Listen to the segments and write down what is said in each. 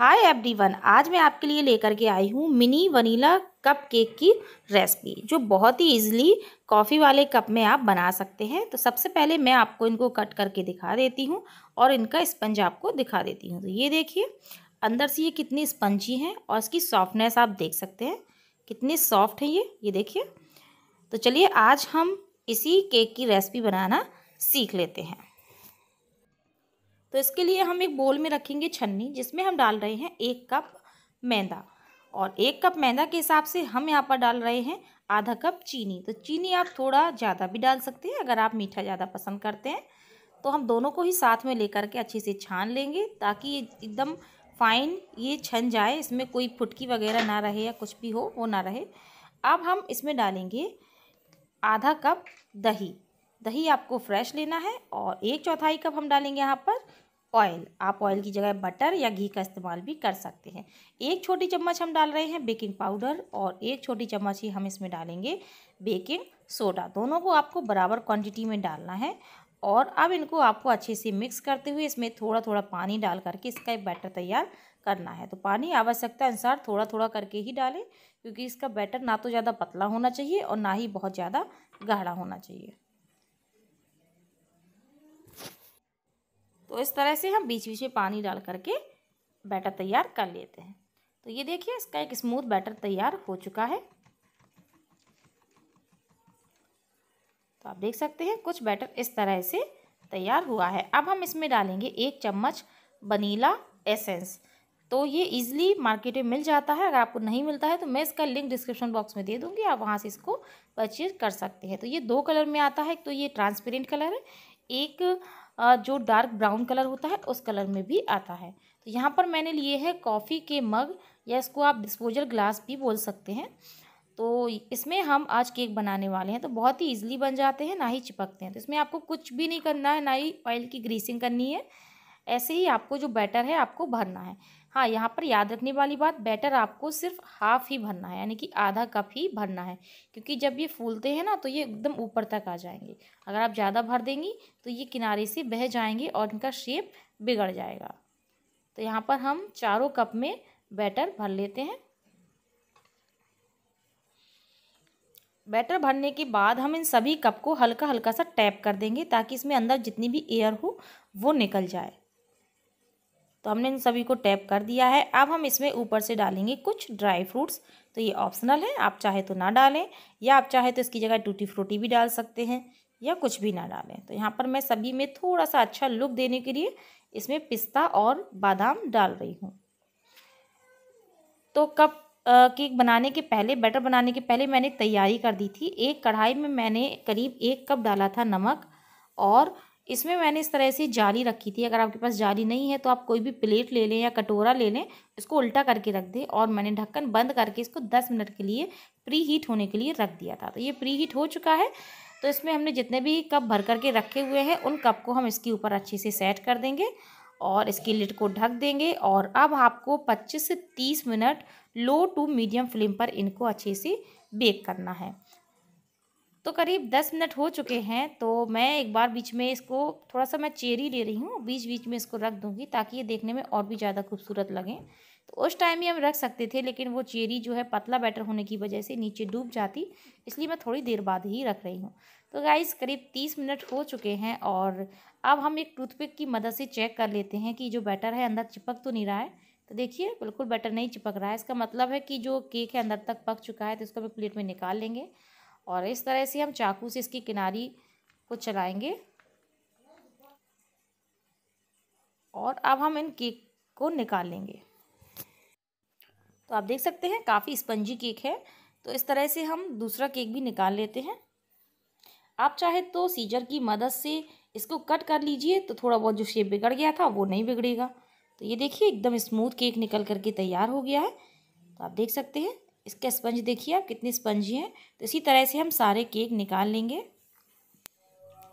hi everyone आज मैं आपके लिए लेकर के आई हूँ मिनी वनीला कप केक की रेसिपी जो बहुत ही इजीली कॉफ़ी वाले कप में आप बना सकते हैं तो सबसे पहले मैं आपको इनको कट करके दिखा देती हूँ और इनका स्पंज आपको दिखा देती हूँ तो ये देखिए अंदर से ये कितनी स्पंजी हैं और इसकी सॉफ्टनेस आप देख सकते हैं कितनी सॉफ्ट है ये ये देखिए तो चलिए आज हम इसी केक की रेसिपी बनाना सीख लेते हैं तो इसके लिए हम एक बोल में रखेंगे छन्नी जिसमें हम डाल रहे हैं एक कप मैदा और एक कप मैदा के हिसाब से हम यहाँ पर डाल रहे हैं आधा कप चीनी तो चीनी आप थोड़ा ज़्यादा भी डाल सकते हैं अगर आप मीठा ज़्यादा पसंद करते हैं तो हम दोनों को ही साथ में लेकर के अच्छे से छान लेंगे ताकि ये एकदम फाइन ये छन जाए इसमें कोई फुटकी वगैरह ना रहे या कुछ भी हो वो ना रहे अब हम इसमें डालेंगे आधा कप दही दही आपको फ्रेश लेना है और एक चौथाई कप हम डालेंगे यहाँ पर ऑयल आप ऑयल की जगह बटर या घी का इस्तेमाल भी कर सकते हैं एक छोटी चम्मच हम डाल रहे हैं बेकिंग पाउडर और एक छोटी चम्मच ही हम इसमें डालेंगे बेकिंग सोडा दोनों को आपको बराबर क्वांटिटी में डालना है और अब इनको आपको अच्छे से मिक्स करते हुए इसमें थोड़ा थोड़ा पानी डाल करके इसका एक बैटर तैयार करना है तो पानी आवश्यकता अनुसार थोड़ा थोड़ा करके ही डालें क्योंकि इसका बैटर ना तो ज़्यादा पतला होना चाहिए और ना ही बहुत ज़्यादा गाढ़ा होना चाहिए तो इस तरह से हम बीच बीच में पानी डाल करके बैटर तैयार कर लेते हैं तो ये देखिए इसका एक स्मूथ बैटर तैयार हो चुका है तो आप देख सकते हैं कुछ बैटर इस तरह से तैयार हुआ है अब हम इसमें डालेंगे एक चम्मच वनीला एसेंस तो ये इजीली मार्केट में मिल जाता है अगर आपको नहीं मिलता है तो मैं इसका लिंक डिस्क्रिप्शन बॉक्स में दे दूंगी आप वहाँ से इसको परचेज कर सकते हैं तो ये दो कलर में आता है एक तो ये ट्रांसपेरेंट कलर है एक जो डार्क ब्राउन कलर होता है उस कलर में भी आता है तो यहाँ पर मैंने लिए है कॉफ़ी के मग या इसको आप डिस्पोजल ग्लास भी बोल सकते हैं तो इसमें हम आज केक बनाने वाले हैं तो बहुत ही इजीली बन जाते हैं ना ही चिपकते हैं तो इसमें आपको कुछ भी नहीं करना है ना ही ऑयल की ग्रीसिंग करनी है ऐसे ही आपको जो बैटर है आपको भरना है हाँ यहाँ पर याद रखने वाली बात बैटर आपको सिर्फ हाफ ही भरना है यानी कि आधा कप ही भरना है क्योंकि जब ये फूलते हैं ना तो ये एकदम ऊपर तक आ जाएंगे अगर आप ज़्यादा भर देंगी तो ये किनारे से बह जाएंगे और इनका शेप बिगड़ जाएगा तो यहाँ पर हम चारों कप में बैटर भर लेते हैं बैटर भरने के बाद हम इन सभी कप को हल्का हल्का सा टैप कर देंगे ताकि इसमें अंदर जितनी भी एयर हो वो निकल जाए तो हमने इन सभी को टैप कर दिया है अब हम इसमें ऊपर से डालेंगे कुछ ड्राई फ्रूट्स तो ये ऑप्शनल है आप चाहे तो ना डालें या आप चाहे तो इसकी जगह टूटी फ्रूटी भी डाल सकते हैं या कुछ भी ना डालें तो यहाँ पर मैं सभी में थोड़ा सा अच्छा लुक देने के लिए इसमें पिस्ता और बादाम डाल रही हूँ तो कप केक बनाने के पहले बैटर बनाने के पहले मैंने तैयारी कर दी थी एक कढ़ाई में मैंने करीब एक कप डाला था नमक और इसमें मैंने इस तरह से जाली रखी थी अगर आपके पास जाली नहीं है तो आप कोई भी प्लेट ले लें या कटोरा ले लें इसको उल्टा करके रख दें और मैंने ढक्कन बंद करके इसको दस मिनट के लिए प्री हीट होने के लिए रख दिया था तो ये प्री हीट हो चुका है तो इसमें हमने जितने भी कप भर करके रखे हुए हैं उन कप को हम इसके ऊपर अच्छे से सेट कर देंगे और इसकी लिड को ढक देंगे और अब आपको 25 से 30 minute low to medium flame पर इनको अच्छे से बेक करना है तो करीब दस मिनट हो चुके हैं तो मैं एक बार बीच में इसको थोड़ा सा मैं चेरी ले रही हूँ बीच बीच में इसको रख दूँगी ताकि ये देखने में और भी ज़्यादा खूबसूरत लगे तो उस टाइम ही हम रख सकते थे लेकिन वो चेरी जो है पतला बैटर होने की वजह से नीचे डूब जाती इसलिए मैं थोड़ी देर बाद ही रख रही हूँ तो गाइस करीब तीस मिनट हो चुके हैं और अब हम एक टूथपिक की मदद से चेक कर लेते हैं कि जो बैटर है अंदर चिपक तो नहीं रहा है तो देखिए बिल्कुल बैटर नहीं चिपक रहा है इसका मतलब है कि जो केक है अंदर तक पक चुका है तो इसको हम प्लेट में निकाल लेंगे और इस तरह से हम चाकू से इसकी किनारी को चलाएंगे और अब हम इन केक को निकाल लेंगे तो आप देख सकते हैं काफ़ी स्पंजी केक है तो इस तरह से हम दूसरा केक भी निकाल लेते हैं आप चाहे तो सीजर की मदद से इसको कट कर लीजिए तो थोड़ा बहुत जो शेप बिगड़ गया था वो नहीं बिगड़ेगा तो ये देखिए एकदम स्मूथ केक निकल करके तैयार हो गया है तो आप देख सकते हैं इसका स्पंज देखिए आप कितनी स्पंजी हैं तो इसी तरह से हम सारे केक निकाल लेंगे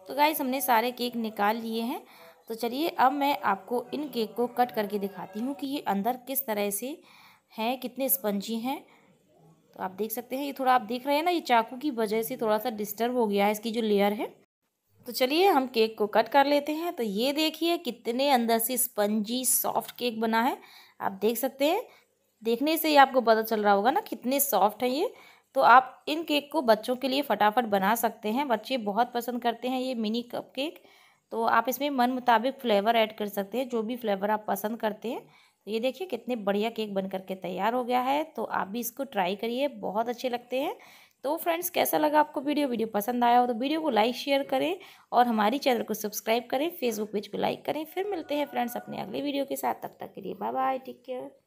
तो गाइस हमने सारे केक निकाल लिए हैं तो चलिए अब मैं आपको इन केक को कट करके दिखाती हूँ कि ये अंदर किस तरह से हैं कितने स्पंजी हैं तो आप देख सकते हैं ये थोड़ा आप देख रहे हैं ना ये चाकू की वजह से थोड़ा सा डिस्टर्ब हो गया है इसकी जो लेयर है तो चलिए हम केक को कट कर लेते हैं तो ये देखिए कितने अंदर से स्पंजी सॉफ्ट केक बना है आप देख सकते हैं देखने से ही आपको पता चल रहा होगा ना कितने सॉफ्ट हैं ये तो आप इन केक को बच्चों के लिए फटाफट बना सकते हैं बच्चे बहुत पसंद करते हैं ये मिनी कप केक तो आप इसमें मन मुताबिक फ्लेवर ऐड कर सकते हैं जो भी फ्लेवर आप पसंद करते हैं तो ये देखिए कितने बढ़िया केक बन करके तैयार हो गया है तो आप भी इसको ट्राई करिए बहुत अच्छे लगते हैं तो फ्रेंड्स कैसा लगा आपको वीडियो वीडियो पसंद आया हो तो वीडियो को लाइक शेयर करें और हमारी चैनल को सब्सक्राइब करें फेसबुक पेज को लाइक करें फिर मिलते हैं फ्रेंड्स अपने अगले वीडियो के साथ तब तक के लिए बाय बाय टेक केयर